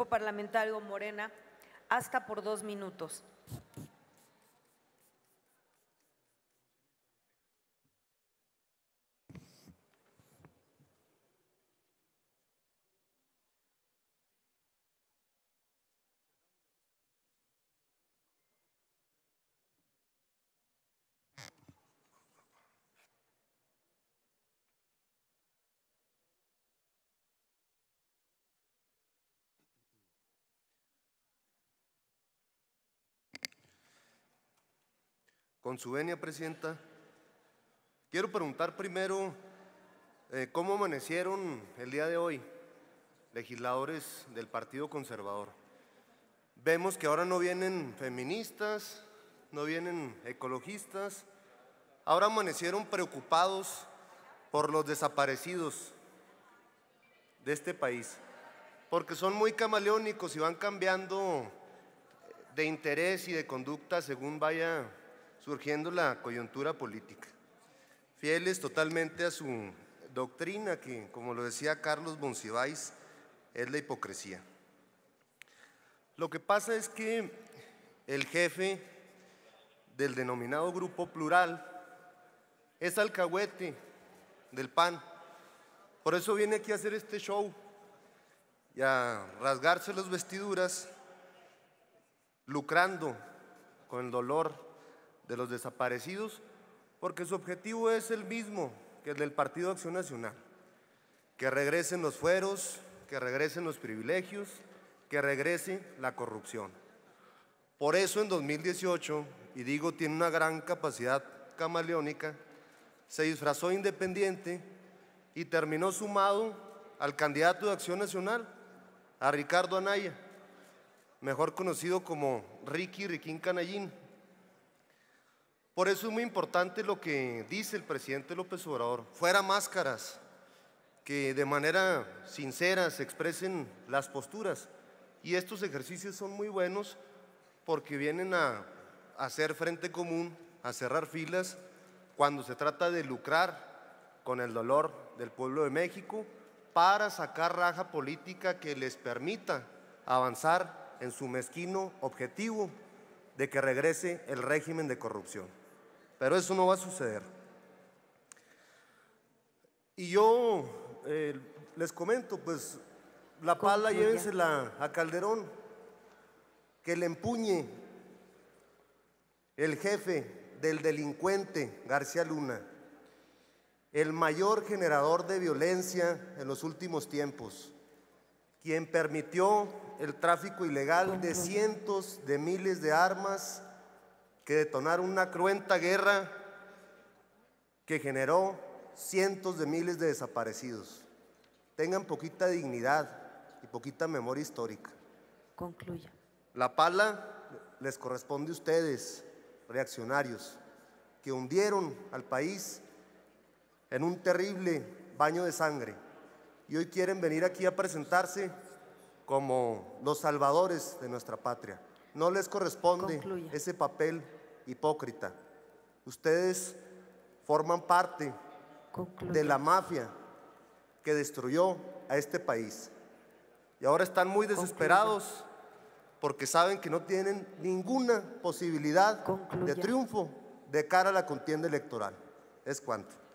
Grupo Parlamentario Morena, hasta por dos minutos. Con su venia, Presidenta, quiero preguntar primero eh, cómo amanecieron el día de hoy legisladores del Partido Conservador. Vemos que ahora no vienen feministas, no vienen ecologistas, ahora amanecieron preocupados por los desaparecidos de este país, porque son muy camaleónicos y van cambiando de interés y de conducta según vaya surgiendo la coyuntura política, fieles totalmente a su doctrina que, como lo decía Carlos Monsiváis, es la hipocresía. Lo que pasa es que el jefe del denominado grupo plural es alcahuete del PAN. Por eso viene aquí a hacer este show y a rasgarse las vestiduras lucrando con el dolor de los desaparecidos, porque su objetivo es el mismo que el del Partido Acción Nacional, que regresen los fueros, que regresen los privilegios, que regrese la corrupción. Por eso en 2018, y digo tiene una gran capacidad camaleónica, se disfrazó independiente y terminó sumado al candidato de Acción Nacional, a Ricardo Anaya, mejor conocido como Ricky Riquín Canallín, por eso es muy importante lo que dice el presidente López Obrador, fuera máscaras, que de manera sincera se expresen las posturas. Y estos ejercicios son muy buenos porque vienen a hacer frente común, a cerrar filas, cuando se trata de lucrar con el dolor del pueblo de México para sacar raja política que les permita avanzar en su mezquino objetivo de que regrese el régimen de corrupción pero eso no va a suceder. Y yo eh, les comento, pues la pala llévensela a Calderón, que le empuñe el jefe del delincuente García Luna, el mayor generador de violencia en los últimos tiempos, quien permitió el tráfico ilegal de cientos de miles de armas que detonaron una cruenta guerra que generó cientos de miles de desaparecidos. Tengan poquita dignidad y poquita memoria histórica. Concluya. La pala les corresponde a ustedes, reaccionarios, que hundieron al país en un terrible baño de sangre y hoy quieren venir aquí a presentarse como los salvadores de nuestra patria. No les corresponde ese papel hipócrita. Ustedes forman parte de la mafia que destruyó a este país. Y ahora están muy desesperados porque saben que no tienen ninguna posibilidad de triunfo de cara a la contienda electoral. Es cuanto.